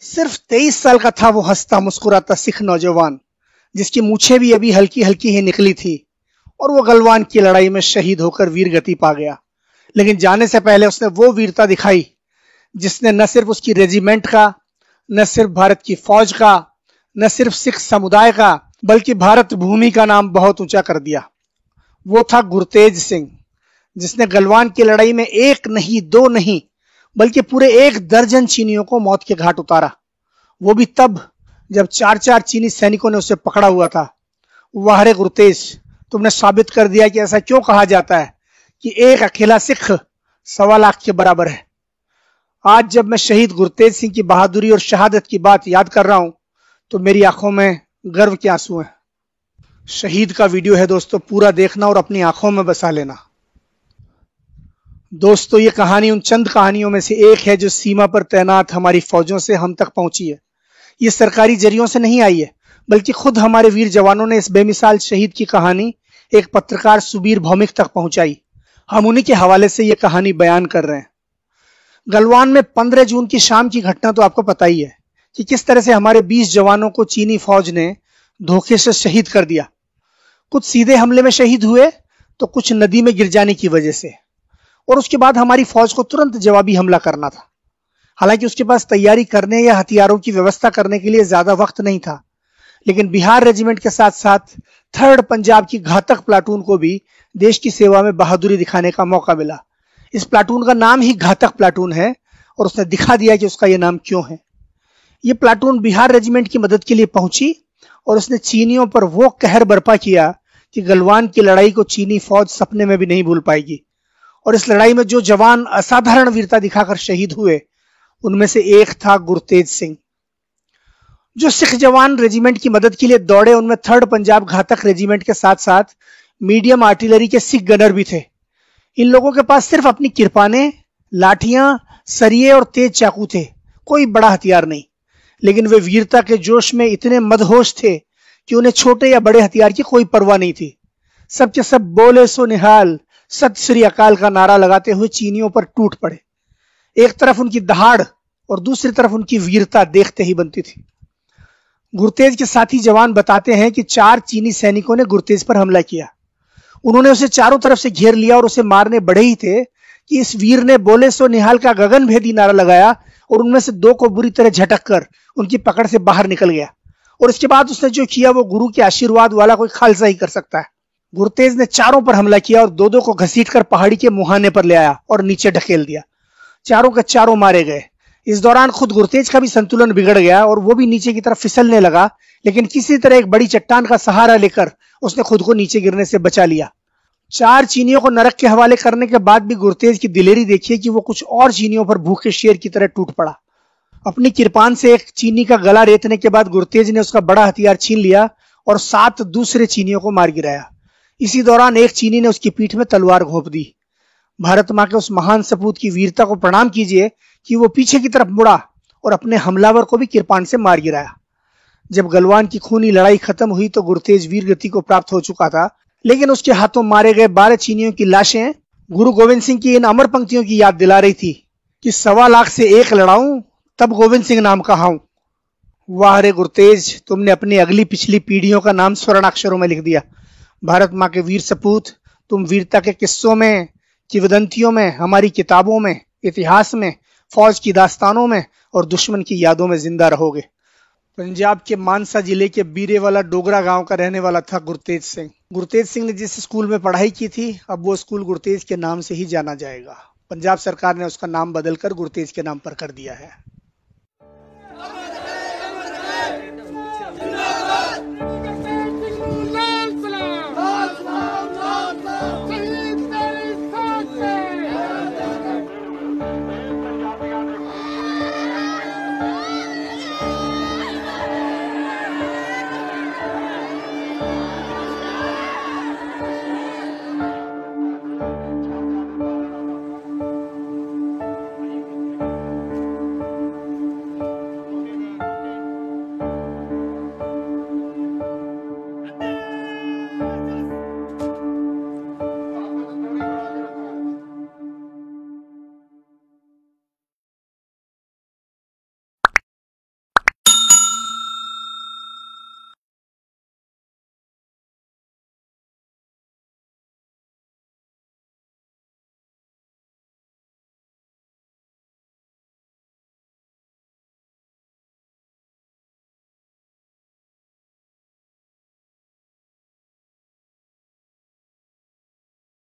सिर्फ तेईस साल का था वो हंसता मुस्कुराता सिख नौजवान जिसकी मूछे भी अभी हल्की हल्की ही निकली थी और वो गलवान की लड़ाई में शहीद होकर वीर गति पा गया लेकिन जाने से पहले उसने वो वीरता दिखाई जिसने न सिर्फ उसकी रेजिमेंट का न सिर्फ भारत की फौज का न सिर्फ सिख समुदाय का बल्कि भारत भूमि का नाम बहुत ऊंचा कर दिया वो था गुरतेज सिंह जिसने गलवान की लड़ाई में एक नहीं दो नहीं बल्कि पूरे एक दर्जन चीनियों को मौत के घाट उतारा वो भी तब जब चार चार चीनी सैनिकों ने उसे पकड़ा हुआ था वाहरे गुरतेज तुमने साबित कर दिया कि ऐसा क्यों कहा जाता है कि एक अकेला सिख सवा लाख के बराबर है आज जब मैं शहीद गुरतेज सिंह की बहादुरी और शहादत की बात याद कर रहा हूं तो मेरी आंखों में गर्व के आंसू हैं शहीद का वीडियो है दोस्तों पूरा देखना और अपनी आंखों में बसा लेना दोस्तों ये कहानी उन चंद कहानियों में से एक है जो सीमा पर तैनात हमारी फौजों से हम तक पहुंची है ये सरकारी जरियों से नहीं आई है बल्कि खुद हमारे वीर जवानों ने इस बेमिसाल शहीद की कहानी एक पत्रकार सुबीर भौमिक तक पहुंचाई हम उन्हीं के हवाले से ये कहानी बयान कर रहे हैं गलवान में 15 जून की शाम की घटना तो आपको पता ही है कि किस तरह से हमारे 20 जवानों को चीनी फौज ने धोखे से शहीद कर दिया कुछ सीधे हमले में शहीद हुए तो कुछ नदी में गिर जाने की वजह से और उसके बाद हमारी फौज को तुरंत जवाबी हमला करना था हालांकि उसके पास तैयारी करने या हथियारों की व्यवस्था करने के लिए ज्यादा वक्त नहीं था लेकिन बिहार रेजिमेंट के साथ साथ थर्ड पंजाब की घातक प्लाटून को भी देश की सेवा में बहादुरी दिखाने का मौका मिला इस प्लाटून का नाम ही घातक प्लाटून है और उसने दिखा दिया कि उसका यह नाम क्यों है ये प्लाटून बिहार रेजिमेंट की मदद के लिए पहुंची और उसने चीनियों पर वो कहर बर्पा किया कि गलवान की लड़ाई को चीनी फौज सपने में भी नहीं भूल पाएगी और इस लड़ाई में जो जवान असाधारण वीरता दिखाकर शहीद हुए उनमें से एक था गुरतेज सिंह जो सिख जवान रेजिमेंट की मदद के लिए दौड़े उनमें थर्ड पंजाब घातक रेजिमेंट के साथ साथ मीडियम आर्टिलरी के सिख गनर भी थे इन लोगों के पास सिर्फ अपनी किरपाने लाठियां सरिये और तेज चाकू थे कोई बड़ा हथियार नहीं लेकिन वे वीरता के जोश में इतने मदहोश थे कि उन्हें छोटे या बड़े हथियार की कोई परवाह नहीं थी सबके सब बोले सो निहाल सत श्री अकाल का नारा लगाते हुए चीनियों पर टूट पड़े एक तरफ उनकी दहाड़ और दूसरी तरफ उनकी वीरता देखते ही बनती थी गुरतेज के साथी जवान बताते हैं कि चार चीनी सैनिकों ने गुरतेज पर हमला किया उन्होंने उसे चारों तरफ से घेर लिया और उसे मारने बड़े ही थे कि इस वीर ने बोले सो निहाल का गगन भेदी नारा लगाया और उनमें से दो को बुरी तरह झटक कर उनकी पकड़ से बाहर निकल गया और इसके बाद उसने जो किया वो गुरु के आशीर्वाद वाला कोई खालसा ही कर सकता है गुरतेज ने चारों पर हमला किया और दो दो को घसीटकर पहाड़ी के मुहाने पर ले आया और नीचे ढकेल दिया चारों के चारों मारे गए इस दौरान खुद गुरतेज का भी संतुलन बिगड़ गया और वो भी नीचे की तरफ फिसलने लगा लेकिन किसी तरह एक बड़ी चट्टान का सहारा लेकर उसने खुद को नीचे गिरने से बचा लिया चार चीनियों को नरक के हवाले करने के बाद भी गुरतेज की दिलेरी देखिए कि वो कुछ और चीनियों पर भूखे शेर की तरह टूट पड़ा अपनी किरपान से एक चीनी का गला रेतने के बाद गुरतेज ने उसका बड़ा हथियार छीन लिया और सात दूसरे चीनियों को मार गिराया इसी दौरान एक चीनी ने उसकी पीठ में तलवार घोप दी भारत माँ के उस महान सपूत की वीरता को प्रणाम कीजिए कि वो पीछे की तरफ मुड़ा और अपने हमलावर को भी कृपाण से मार गिराया जब गलवान की खूनी लड़ाई खत्म हुई तो गुरतेज वीर गति को प्राप्त हो चुका था लेकिन उसके हाथों मारे गए बारह चीनियों की लाशें गुरु गोविंद सिंह की इन अमर पंक्तियों की याद दिला रही थी कि सवा लाख से एक लड़ाऊं तब गोविंद सिंह नाम का हाऊं वाह रे गुरतेज तुमने अपनी अगली पिछली पीढ़ियों का नाम स्वर्णाक्षरों में लिख दिया भारत माँ के वीर सपूत तुम वीरता के किस्सों में किवदंतियों में हमारी किताबों में इतिहास में फौज की दास्तानों में और दुश्मन की यादों में जिंदा रहोगे पंजाब के मानसा जिले के बीरे वाला डोगरा गांव का रहने वाला था गुरतेज सिंह गुरतेज सिंह ने जिस स्कूल में पढ़ाई की थी अब वो स्कूल गुरतेज के नाम से ही जाना जाएगा पंजाब सरकार ने उसका नाम बदलकर गुरतेज के नाम पर कर दिया है